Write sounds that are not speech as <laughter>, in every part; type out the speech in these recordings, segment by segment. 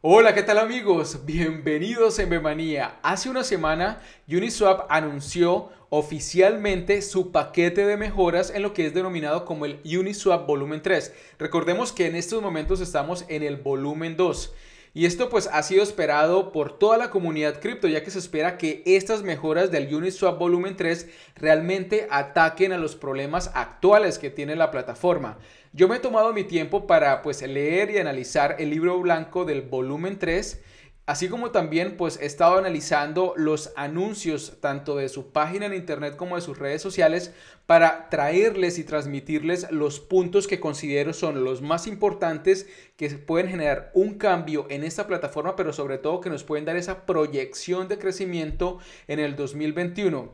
Hola, ¿qué tal amigos? Bienvenidos en Bemanía. Hace una semana Uniswap anunció oficialmente su paquete de mejoras en lo que es denominado como el Uniswap volumen 3. Recordemos que en estos momentos estamos en el volumen 2. Y esto pues ha sido esperado por toda la comunidad cripto, ya que se espera que estas mejoras del Uniswap Volumen 3 realmente ataquen a los problemas actuales que tiene la plataforma. Yo me he tomado mi tiempo para pues leer y analizar el libro blanco del Volumen 3 Así como también pues he estado analizando los anuncios tanto de su página en internet como de sus redes sociales para traerles y transmitirles los puntos que considero son los más importantes que pueden generar un cambio en esta plataforma, pero sobre todo que nos pueden dar esa proyección de crecimiento en el 2021.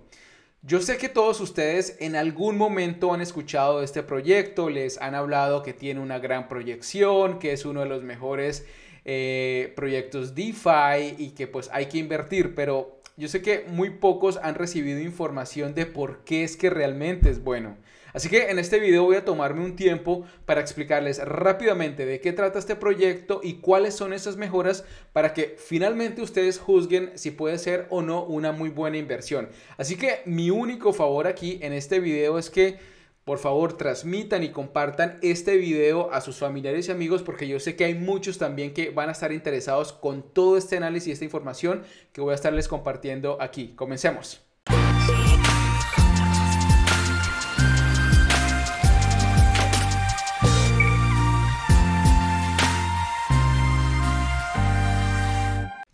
Yo sé que todos ustedes en algún momento han escuchado de este proyecto, les han hablado que tiene una gran proyección, que es uno de los mejores eh, proyectos DeFi y que pues hay que invertir, pero yo sé que muy pocos han recibido información de por qué es que realmente es bueno. Así que en este video voy a tomarme un tiempo para explicarles rápidamente de qué trata este proyecto y cuáles son esas mejoras para que finalmente ustedes juzguen si puede ser o no una muy buena inversión. Así que mi único favor aquí en este video es que por favor, transmitan y compartan este video a sus familiares y amigos porque yo sé que hay muchos también que van a estar interesados con todo este análisis y esta información que voy a estarles compartiendo aquí. Comencemos.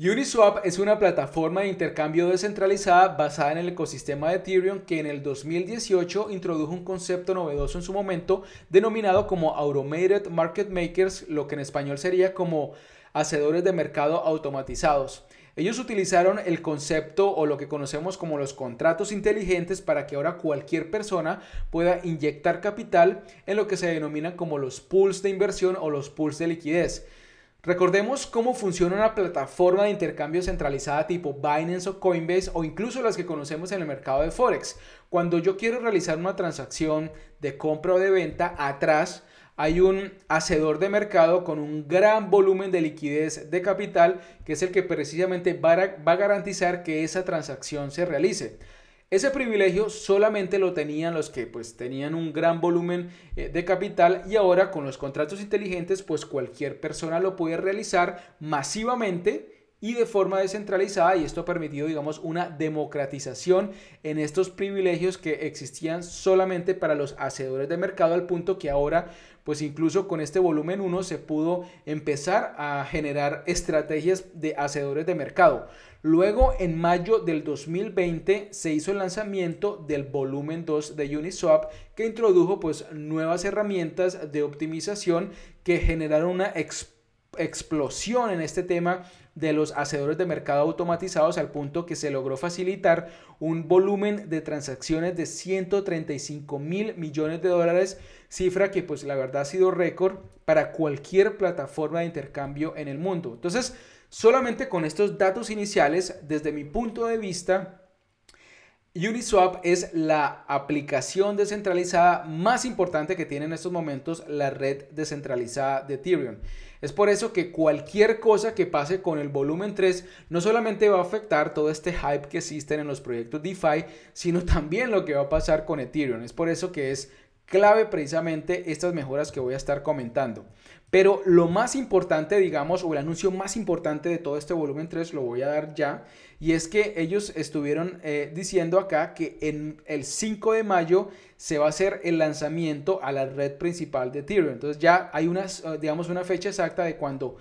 Uniswap es una plataforma de intercambio descentralizada basada en el ecosistema de Ethereum que en el 2018 introdujo un concepto novedoso en su momento denominado como Automated Market Makers, lo que en español sería como hacedores de mercado automatizados. Ellos utilizaron el concepto o lo que conocemos como los contratos inteligentes para que ahora cualquier persona pueda inyectar capital en lo que se denomina como los pools de inversión o los pools de liquidez. Recordemos cómo funciona una plataforma de intercambio centralizada tipo Binance o Coinbase o incluso las que conocemos en el mercado de Forex. Cuando yo quiero realizar una transacción de compra o de venta, atrás hay un hacedor de mercado con un gran volumen de liquidez de capital que es el que precisamente va a garantizar que esa transacción se realice. Ese privilegio solamente lo tenían los que pues tenían un gran volumen eh, de capital y ahora con los contratos inteligentes pues cualquier persona lo puede realizar masivamente y de forma descentralizada y esto ha permitido, digamos, una democratización en estos privilegios que existían solamente para los hacedores de mercado al punto que ahora, pues incluso con este volumen 1 se pudo empezar a generar estrategias de hacedores de mercado. Luego, en mayo del 2020, se hizo el lanzamiento del volumen 2 de Uniswap, que introdujo pues nuevas herramientas de optimización que generaron una explosión en este tema de los hacedores de mercado automatizados al punto que se logró facilitar un volumen de transacciones de 135 mil millones de dólares, cifra que pues la verdad ha sido récord para cualquier plataforma de intercambio en el mundo. Entonces, solamente con estos datos iniciales, desde mi punto de vista, Uniswap es la aplicación descentralizada más importante que tiene en estos momentos la red descentralizada de Ethereum. Es por eso que cualquier cosa que pase con el volumen 3 no solamente va a afectar todo este hype que existe en los proyectos DeFi, sino también lo que va a pasar con Ethereum. Es por eso que es clave precisamente estas mejoras que voy a estar comentando. Pero lo más importante, digamos, o el anuncio más importante de todo este volumen 3, lo voy a dar ya, y es que ellos estuvieron eh, diciendo acá que en el 5 de mayo se va a hacer el lanzamiento a la red principal de Ethereum. Entonces ya hay una, eh, digamos, una fecha exacta de cuando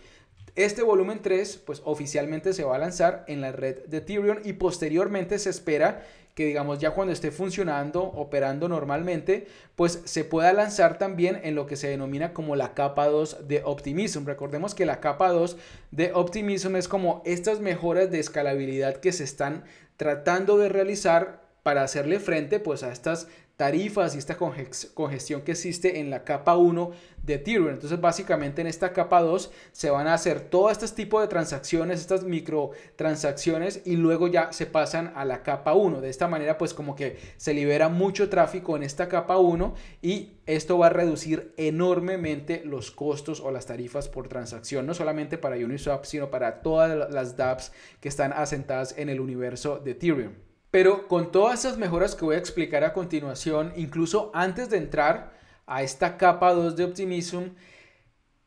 este volumen 3 pues oficialmente se va a lanzar en la red de Tyrion y posteriormente se espera que digamos ya cuando esté funcionando, operando normalmente, pues se pueda lanzar también en lo que se denomina como la capa 2 de Optimism. Recordemos que la capa 2 de Optimism es como estas mejoras de escalabilidad que se están tratando de realizar para hacerle frente pues a estas tarifas y esta congestión que existe en la capa 1 de Ethereum. Entonces, básicamente en esta capa 2 se van a hacer todo este tipo de transacciones, estas microtransacciones y luego ya se pasan a la capa 1. De esta manera, pues como que se libera mucho tráfico en esta capa 1 y esto va a reducir enormemente los costos o las tarifas por transacción, no solamente para Uniswap, sino para todas las dApps que están asentadas en el universo de Ethereum. Pero con todas esas mejoras que voy a explicar a continuación, incluso antes de entrar a esta capa 2 de Optimism,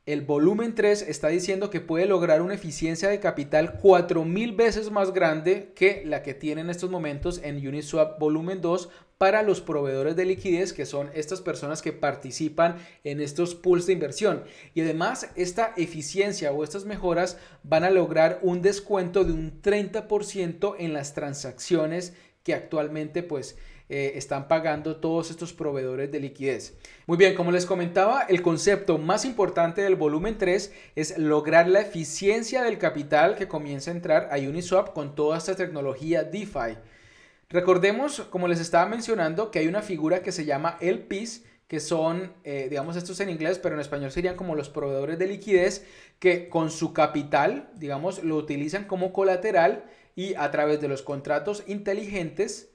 el volumen 3 está diciendo que puede lograr una eficiencia de capital 4.000 veces más grande que la que tiene en estos momentos en Uniswap volumen 2 para los proveedores de liquidez, que son estas personas que participan en estos pools de inversión. Y además, esta eficiencia o estas mejoras van a lograr un descuento de un 30% en las transacciones que actualmente pues eh, están pagando todos estos proveedores de liquidez. Muy bien, como les comentaba, el concepto más importante del volumen 3 es lograr la eficiencia del capital que comienza a entrar a Uniswap con toda esta tecnología DeFi. Recordemos, como les estaba mencionando, que hay una figura que se llama el PIS, que son, eh, digamos, estos en inglés, pero en español serían como los proveedores de liquidez, que con su capital, digamos, lo utilizan como colateral y a través de los contratos inteligentes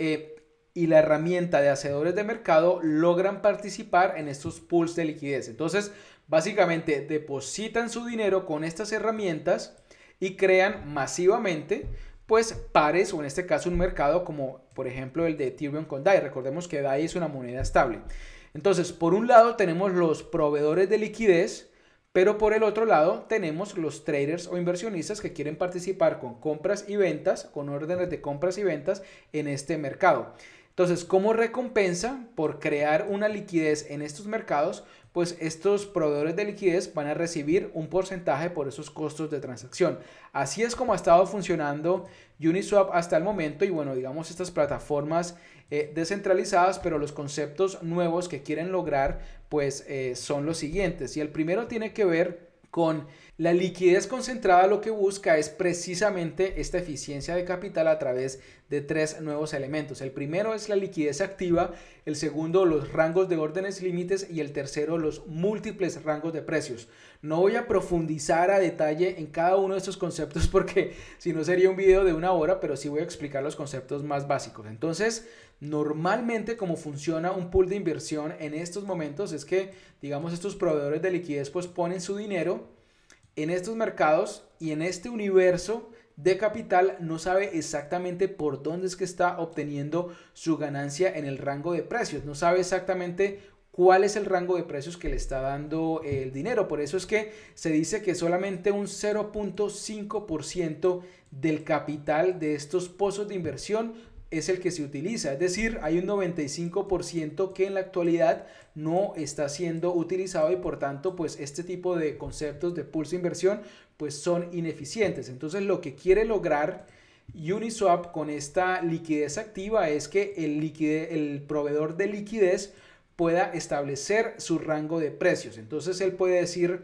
eh, y la herramienta de hacedores de mercado logran participar en estos pools de liquidez. Entonces, básicamente depositan su dinero con estas herramientas y crean masivamente pues pares o en este caso un mercado como por ejemplo el de Ethereum con DAI. Recordemos que DAI es una moneda estable. Entonces, por un lado tenemos los proveedores de liquidez, pero por el otro lado tenemos los traders o inversionistas que quieren participar con compras y ventas, con órdenes de compras y ventas en este mercado. Entonces, como recompensa por crear una liquidez en estos mercados, pues estos proveedores de liquidez van a recibir un porcentaje por esos costos de transacción. Así es como ha estado funcionando Uniswap hasta el momento y bueno, digamos estas plataformas eh, descentralizadas, pero los conceptos nuevos que quieren lograr pues eh, son los siguientes. Y el primero tiene que ver con la liquidez concentrada lo que busca es precisamente esta eficiencia de capital a través de tres nuevos elementos. El primero es la liquidez activa, el segundo los rangos de órdenes límites y el tercero los múltiples rangos de precios. No voy a profundizar a detalle en cada uno de estos conceptos <laughs> porque si no sería un video de una hora, pero sí voy a explicar los conceptos más básicos. Entonces, normalmente como funciona un pool de inversión en estos momentos es que, digamos, estos proveedores de liquidez pues ponen su dinero, en estos mercados y en este universo de capital no sabe exactamente por dónde es que está obteniendo su ganancia en el rango de precios, no sabe exactamente cuál es el rango de precios que le está dando eh, el dinero. Por eso es que se dice que solamente un 0.5% del capital de estos pozos de inversión es el que se utiliza. Es decir, hay un 95% que en la actualidad no está siendo utilizado y por tanto, pues este tipo de conceptos de pulso inversión pues son ineficientes. Entonces, lo que quiere lograr Uniswap con esta liquidez activa es que el, el proveedor de liquidez pueda establecer su rango de precios. Entonces, él puede decir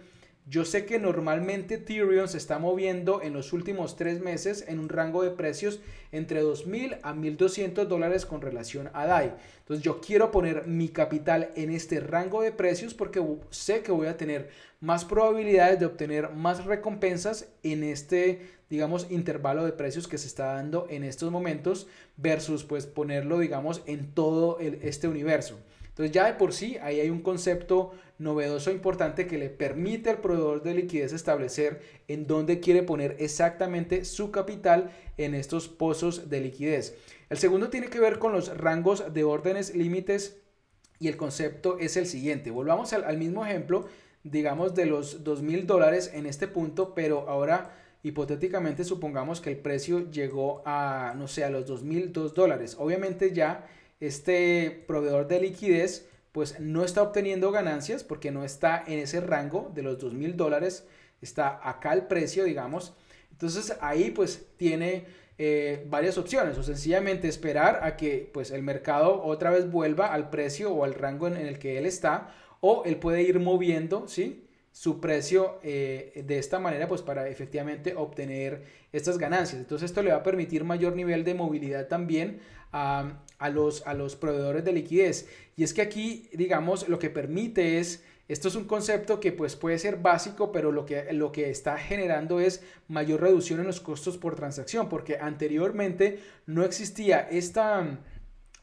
yo sé que normalmente Tyrion se está moviendo en los últimos tres meses en un rango de precios entre 2.000 a 1.200 dólares con relación a DAI. Entonces yo quiero poner mi capital en este rango de precios porque sé que voy a tener más probabilidades de obtener más recompensas en este, digamos, intervalo de precios que se está dando en estos momentos versus pues ponerlo, digamos, en todo este universo. Entonces ya de por sí ahí hay un concepto novedoso e importante que le permite al proveedor de liquidez establecer en dónde quiere poner exactamente su capital en estos pozos de liquidez. El segundo tiene que ver con los rangos de órdenes, límites y el concepto es el siguiente. Volvamos al, mismo ejemplo, digamos, de los 2.000 dólares en este punto, pero ahora hipotéticamente supongamos que el precio llegó a, no sé, los 2.002 dólares. Obviamente ya este proveedor de liquidez pues no está obteniendo ganancias porque no está en ese rango de los 2 mil dólares, está acá el precio, digamos. Entonces ahí pues tiene eh, varias opciones o sencillamente esperar a que pues el mercado otra vez vuelva al precio o al rango en, el que él está o él puede ir moviendo, ¿sí? su precio eh, de esta manera pues para efectivamente obtener estas ganancias entonces esto le va a permitir mayor nivel de movilidad también a, los, a los proveedores de liquidez. Y es que aquí, digamos, lo que permite es... Esto es un concepto que pues puede ser básico, pero lo que, lo que está generando es mayor reducción en los costos por transacción, porque anteriormente no existía esta mm,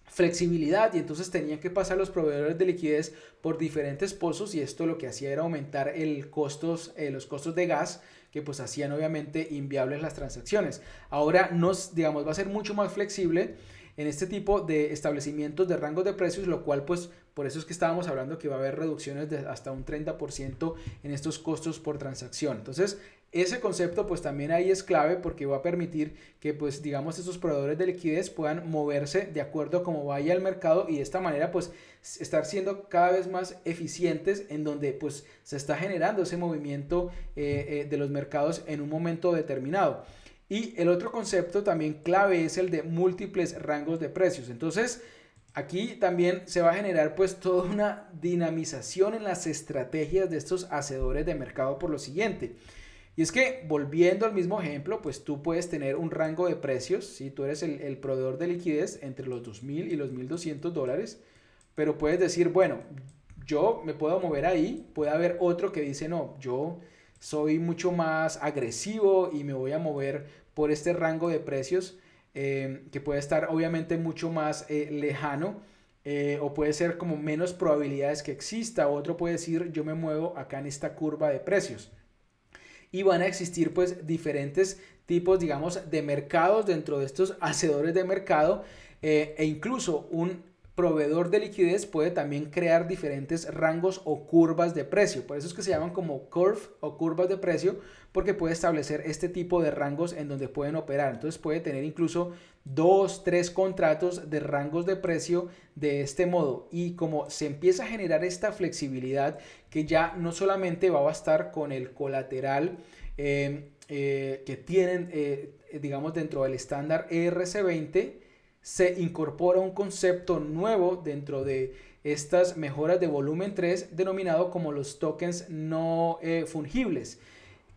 flexibilidad y entonces tenían que pasar los proveedores de liquidez por diferentes pozos y esto lo que hacía era aumentar el costos, eh, los costos de gas que pues hacían obviamente inviables las transacciones. Ahora nos, digamos, va a ser mucho más flexible en este tipo de establecimientos de rangos de precios, lo cual pues por eso es que estábamos hablando que va a haber reducciones de hasta un 30% en estos costos por transacción. Entonces, ese concepto pues también ahí es clave porque va a permitir que pues digamos estos proveedores de liquidez puedan moverse de acuerdo a cómo vaya el mercado y de esta manera pues estar siendo cada vez más eficientes en donde pues se está generando ese movimiento eh, eh, de los mercados en un momento determinado. Y el otro concepto también clave es el de múltiples rangos de precios. Entonces, aquí también se va a generar pues toda una dinamización en las estrategias de estos hacedores de mercado por lo siguiente. Y es que volviendo al mismo ejemplo, pues tú puedes tener un rango de precios, si tú eres el, el, proveedor de liquidez entre los 2.000 y los 1.200 dólares, pero puedes decir, bueno, yo me puedo mover ahí, puede haber otro que dice, no, yo soy mucho más agresivo y me voy a mover por este rango de precios eh, que puede estar obviamente mucho más eh, lejano eh, o puede ser como menos probabilidades que exista. Otro puede decir yo me muevo acá en esta curva de precios. Y van a existir pues diferentes tipos digamos de mercados dentro de estos hacedores de mercado e incluso un proveedor de liquidez puede también crear diferentes rangos o curvas de precio. Por eso es que se llaman como curve o curvas de precio, porque puede establecer este tipo de rangos en donde pueden operar. Entonces puede tener incluso dos, tres contratos de rangos de precio de este modo. Y como se empieza a generar esta flexibilidad que ya no solamente va a bastar con el colateral eh, eh, que tienen, eh, digamos, dentro del estándar ERC20, se incorpora un concepto nuevo dentro de estas mejoras de volumen 3 denominado como los tokens no eh, fungibles,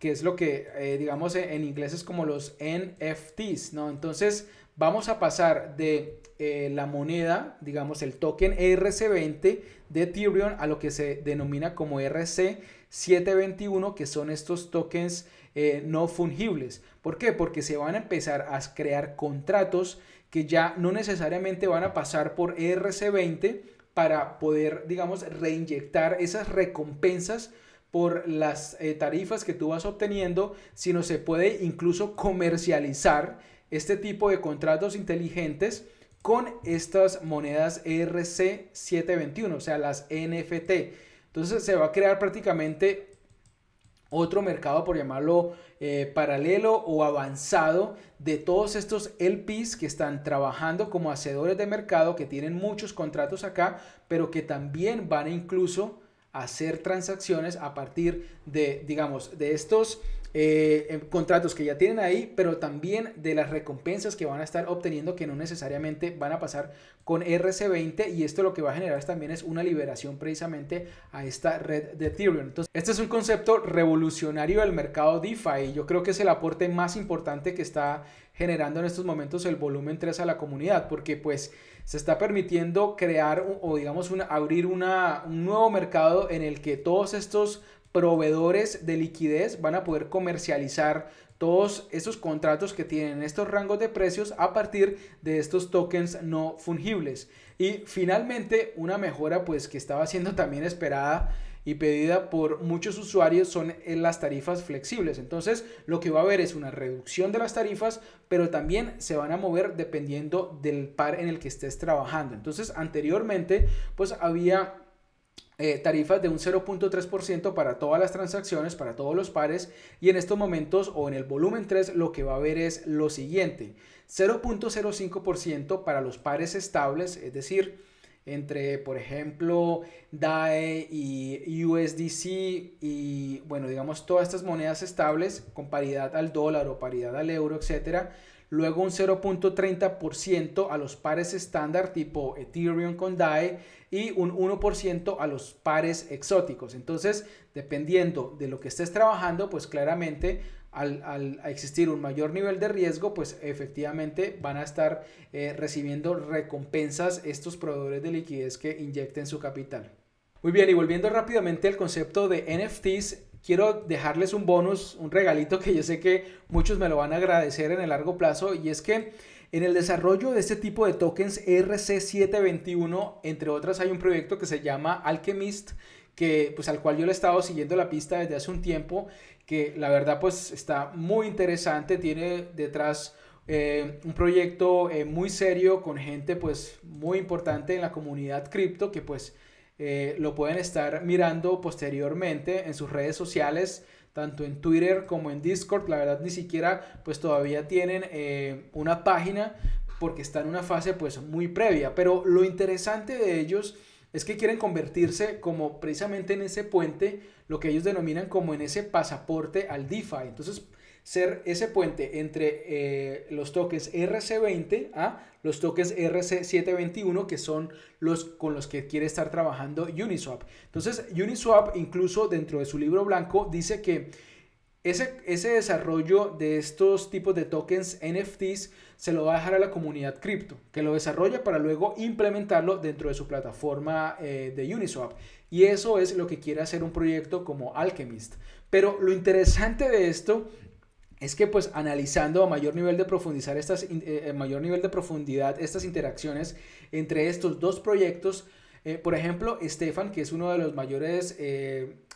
que es lo que eh, digamos en inglés es como los NFTs, ¿no? Entonces vamos a pasar de eh, la moneda, digamos el token rc 20 de Ethereum a lo que se denomina como RC721, que son estos tokens no fungibles. ¿Por qué? Porque se van a empezar a crear contratos que ya no necesariamente van a pasar por ERC20 para poder, digamos, reinyectar esas recompensas por las eh, tarifas que tú vas obteniendo, sino se puede incluso comercializar este tipo de contratos inteligentes con estas monedas ERC721, o sea, las NFT. Entonces se va a crear prácticamente otro mercado, por llamarlo eh, paralelo o avanzado, de todos estos LPs que están trabajando como hacedores de mercado, que tienen muchos contratos acá, pero que también van incluso a hacer transacciones a partir de, digamos, de estos eh, contratos que ya tienen ahí, pero también de las recompensas que van a estar obteniendo que no necesariamente van a pasar con RC20 y esto lo que va a generar también es una liberación precisamente a esta red de Ethereum. Entonces, este es un concepto revolucionario del mercado DeFi y yo creo que es el aporte más importante que está generando en estos momentos el volumen 3 a la comunidad porque pues se está permitiendo crear o digamos abrir un nuevo mercado en el que todos estos proveedores de liquidez van a poder comercializar todos esos contratos que tienen estos rangos de precios a partir de estos tokens no fungibles. Y finalmente, una mejora pues que estaba siendo también esperada y pedida por muchos usuarios son eh, las tarifas flexibles. Entonces, lo que va a haber es una reducción de las tarifas, pero también se van a mover dependiendo del par en el que estés trabajando. Entonces, anteriormente pues había eh, tarifas de un 0.3% para todas las transacciones, para todos los pares. Y en estos momentos o en el volumen 3 lo que va a haber es lo siguiente. 0.05% para los pares estables, es decir, entre, por ejemplo, DAE y USDC y, bueno, digamos, todas estas monedas estables con paridad al dólar o paridad al euro, etcétera luego un 0.30% a los pares estándar tipo Ethereum con DAE y un 1% a los pares exóticos. Entonces, dependiendo de lo que estés trabajando, pues claramente al, existir un mayor nivel de riesgo, pues efectivamente van a estar eh, recibiendo recompensas estos proveedores de liquidez que inyecten su capital. Muy bien, y volviendo rápidamente al concepto de NFTs, quiero dejarles un bonus, un regalito que yo sé que muchos me lo van a agradecer en el largo plazo y es que en el desarrollo de este tipo de tokens RC721, entre otras, hay un proyecto que se llama Alchemist, que, pues, al cual yo le he estado siguiendo la pista desde hace un tiempo, que la verdad pues está muy interesante, tiene detrás eh, un proyecto eh, muy serio con gente pues muy importante en la comunidad cripto que pues eh, lo pueden estar mirando posteriormente en sus redes sociales, tanto en Twitter como en Discord. La verdad ni siquiera pues todavía tienen eh, una página porque está en una fase pues muy previa. Pero lo interesante de ellos es que quieren convertirse como precisamente en ese puente, lo que ellos denominan como en ese pasaporte al DeFi. Entonces ser ese puente entre eh, los tokens RC20 a ¿ah? los tokens RC721, que son los con los que quiere estar trabajando Uniswap. Entonces, Uniswap, incluso dentro de su libro blanco, dice que ese, ese desarrollo de estos tipos de tokens NFTs se lo va a dejar a la comunidad cripto, que lo desarrolla para luego implementarlo dentro de su plataforma eh, de Uniswap. Y eso es lo que quiere hacer un proyecto como Alchemist. Pero lo interesante de esto es que pues analizando a mayor nivel de profundizar estas eh, eh, mayor nivel de profundidad estas interacciones entre estos dos proyectos eh, por ejemplo Stefan que es uno de los mayores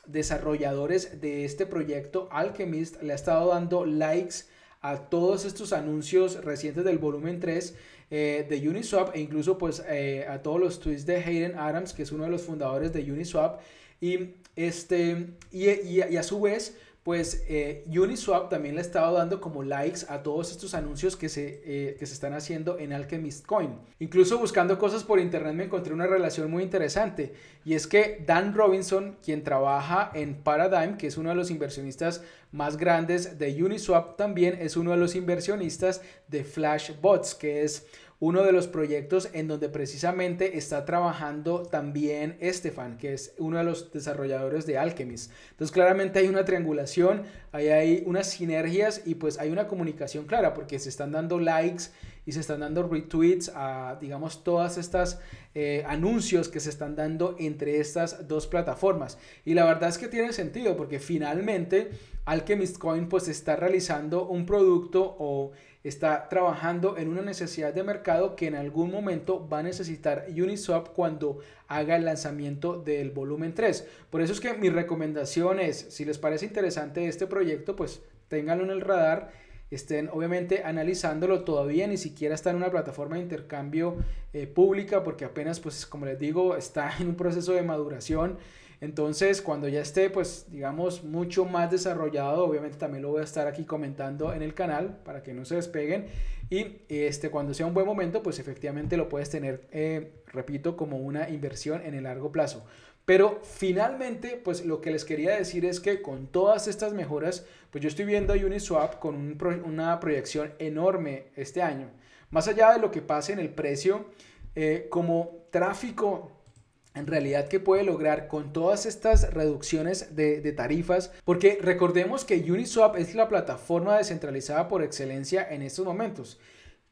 desarrolladores de este proyecto Alchemist le ha estado dando likes a todos estos anuncios recientes del volumen 3 de Uniswap e incluso pues a todos los tweets de Hayden Adams que es uno de los fundadores de Uniswap y este y a su vez pues eh, Uniswap también le ha estado dando como likes a todos estos anuncios que se, eh, que se están haciendo en Alchemist Coin. Incluso buscando cosas por internet me encontré una relación muy interesante y es que Dan Robinson, quien trabaja en Paradigm, que es uno de los inversionistas más grandes de Uniswap, también es uno de los inversionistas de Flashbots, que es uno de los proyectos en donde precisamente está trabajando también Estefan, que es uno de los desarrolladores de Alchemist. Entonces claramente hay una triangulación, ahí hay unas sinergias y pues hay una comunicación clara porque se están dando likes y se están dando retweets a, digamos, todas estas eh, anuncios que se están dando entre estas dos plataformas. Y la verdad es que tiene sentido porque finalmente Alchemist Coin pues está realizando un producto o está trabajando en una necesidad de mercado que en algún momento va a necesitar Uniswap cuando haga el lanzamiento del volumen 3. Por eso es que mi recomendación es, si les parece interesante este proyecto, pues ténganlo en el radar, estén obviamente analizándolo todavía, ni siquiera está en una plataforma de intercambio eh, pública, porque apenas, pues como les digo, está en un proceso de maduración entonces, cuando ya esté, pues, digamos, mucho más desarrollado, obviamente también lo voy a estar aquí comentando en el canal para que no se despeguen. Y este, cuando sea un buen momento, pues efectivamente lo puedes tener, eh, repito, como una inversión en el largo plazo. Pero finalmente, pues lo que les quería decir es que con todas estas mejoras, pues yo estoy viendo a Uniswap con una proyección enorme este año. Más allá de lo que pase en el precio, eh, como tráfico en realidad que puede lograr con todas estas reducciones de, tarifas, porque recordemos que Uniswap es la plataforma descentralizada por excelencia en estos momentos,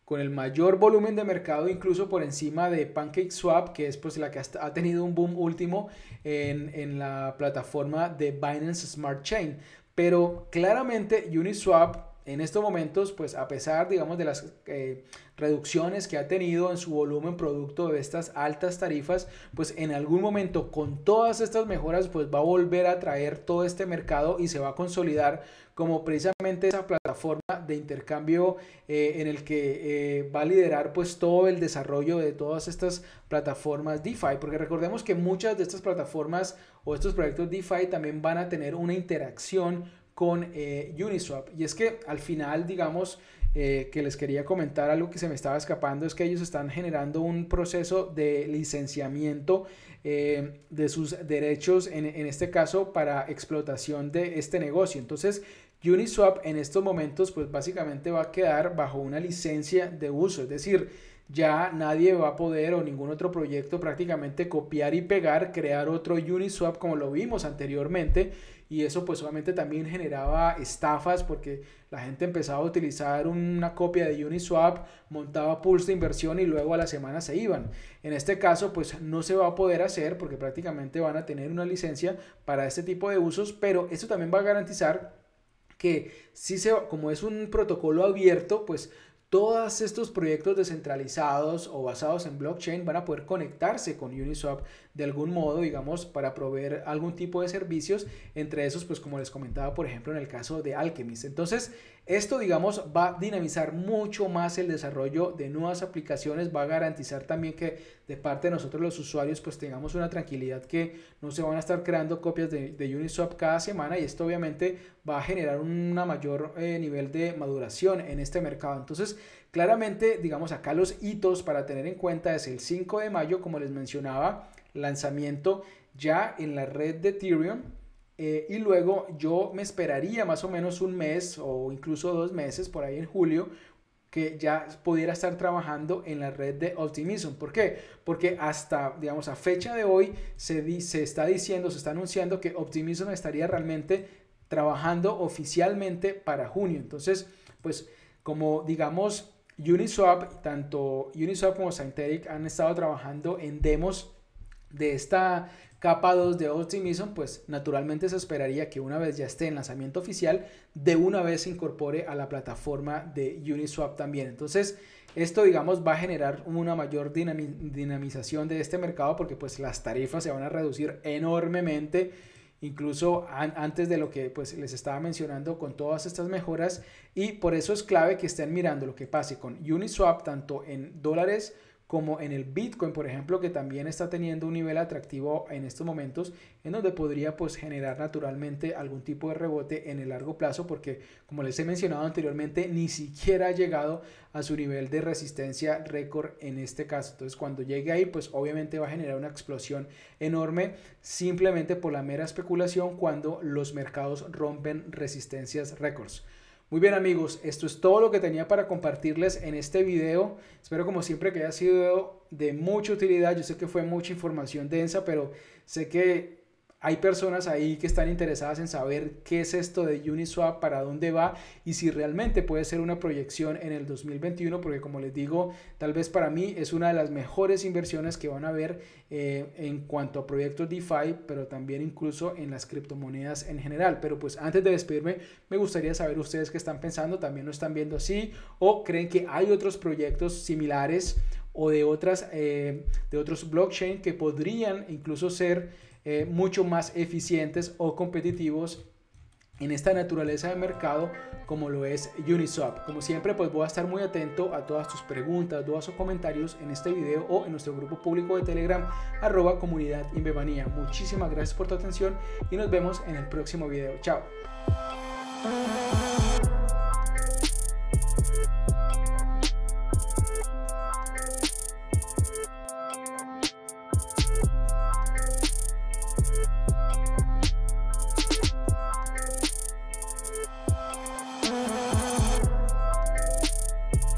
con el mayor volumen de mercado incluso por encima de PancakeSwap, que es pues la que ha tenido un boom último en, en la plataforma de Binance Smart Chain. Pero claramente Uniswap en estos momentos, pues a pesar, digamos, de las eh, reducciones que ha tenido en su volumen producto de estas altas tarifas, pues en algún momento con todas estas mejoras, pues va a volver a traer todo este mercado y se va a consolidar como precisamente esa plataforma de intercambio eh, en el que eh, va a liderar pues todo el desarrollo de todas estas plataformas DeFi, porque recordemos que muchas de estas plataformas o estos proyectos DeFi también van a tener una interacción con eh, Uniswap. Y es que al final, digamos, eh, que les quería comentar algo que se me estaba escapando, es que ellos están generando un proceso de licenciamiento eh, de sus derechos, en, en este caso, para explotación de este negocio. Entonces, Uniswap en estos momentos, pues básicamente va a quedar bajo una licencia de uso, es decir, ya nadie va a poder o ningún otro proyecto prácticamente copiar y pegar, crear otro Uniswap como lo vimos anteriormente y eso pues obviamente también generaba estafas porque la gente empezaba a utilizar una copia de Uniswap, montaba pools de inversión y luego a la semana se iban. En este caso pues no se va a poder hacer porque prácticamente van a tener una licencia para este tipo de usos, pero eso también va a garantizar que si se, como es un protocolo abierto, pues todos estos proyectos descentralizados o basados en blockchain van a poder conectarse con Uniswap de algún modo, digamos, para proveer algún tipo de servicios. Entre esos, pues como les comentaba, por ejemplo, en el caso de Alchemist. Entonces, esto, digamos, va a dinamizar mucho más el desarrollo de nuevas aplicaciones, va a garantizar también que de parte de nosotros los usuarios pues tengamos una tranquilidad que no se van a estar creando copias de, Uniswap cada semana y esto obviamente va a generar un mayor eh, nivel de maduración en este mercado. Entonces, claramente, digamos, acá los hitos para tener en cuenta es el 5 de mayo, como les mencionaba, lanzamiento ya en la red de Ethereum eh, y luego yo me esperaría más o menos un mes o incluso dos meses, por ahí en julio, que ya pudiera estar trabajando en la red de Optimism. ¿Por qué? Porque hasta, digamos, a fecha de hoy se, se está diciendo, se está anunciando que Optimism estaría realmente trabajando oficialmente para junio. Entonces, pues como digamos, Uniswap, tanto Uniswap como Synthetic han estado trabajando en demos de esta capa 2 de Optimism, pues naturalmente se esperaría que una vez ya esté en lanzamiento oficial, de una vez se incorpore a la plataforma de Uniswap también. Entonces, esto, digamos, va a generar una mayor dinamización de este mercado porque pues las tarifas se van a reducir enormemente incluso antes de lo que pues les estaba mencionando con todas estas mejoras y por eso es clave que estén mirando lo que pase con Uniswap tanto en dólares como en el Bitcoin, por ejemplo, que también está teniendo un nivel atractivo en estos momentos, en donde podría pues generar naturalmente algún tipo de rebote en el largo plazo, porque como les he mencionado anteriormente, ni siquiera ha llegado a su nivel de resistencia récord en este caso. Entonces, cuando llegue ahí, pues obviamente va a generar una explosión enorme simplemente por la mera especulación cuando los mercados rompen resistencias récords. Muy bien amigos, esto es todo lo que tenía para compartirles en este video. Espero como siempre que haya sido de mucha utilidad. Yo sé que fue mucha información densa, pero sé que hay personas ahí que están interesadas en saber qué es esto de Uniswap, para dónde va y si realmente puede ser una proyección en el 2021, porque como les digo, tal vez para mí es una de las mejores inversiones que van a ver eh, en cuanto a proyectos DeFi, pero también incluso en las criptomonedas en general. Pero pues antes de despedirme, me gustaría saber ustedes qué están pensando, también lo están viendo así o creen que hay otros proyectos similares o de otras eh, de otros blockchain que podrían incluso ser eh, mucho más eficientes o competitivos en esta naturaleza de mercado como lo es Uniswap. Como siempre, pues voy a estar muy atento a todas tus preguntas, dudas o comentarios en este video o en nuestro grupo público de Telegram, arroba comunidad inbebanía Muchísimas gracias por tu atención y nos vemos en el próximo video. Chao.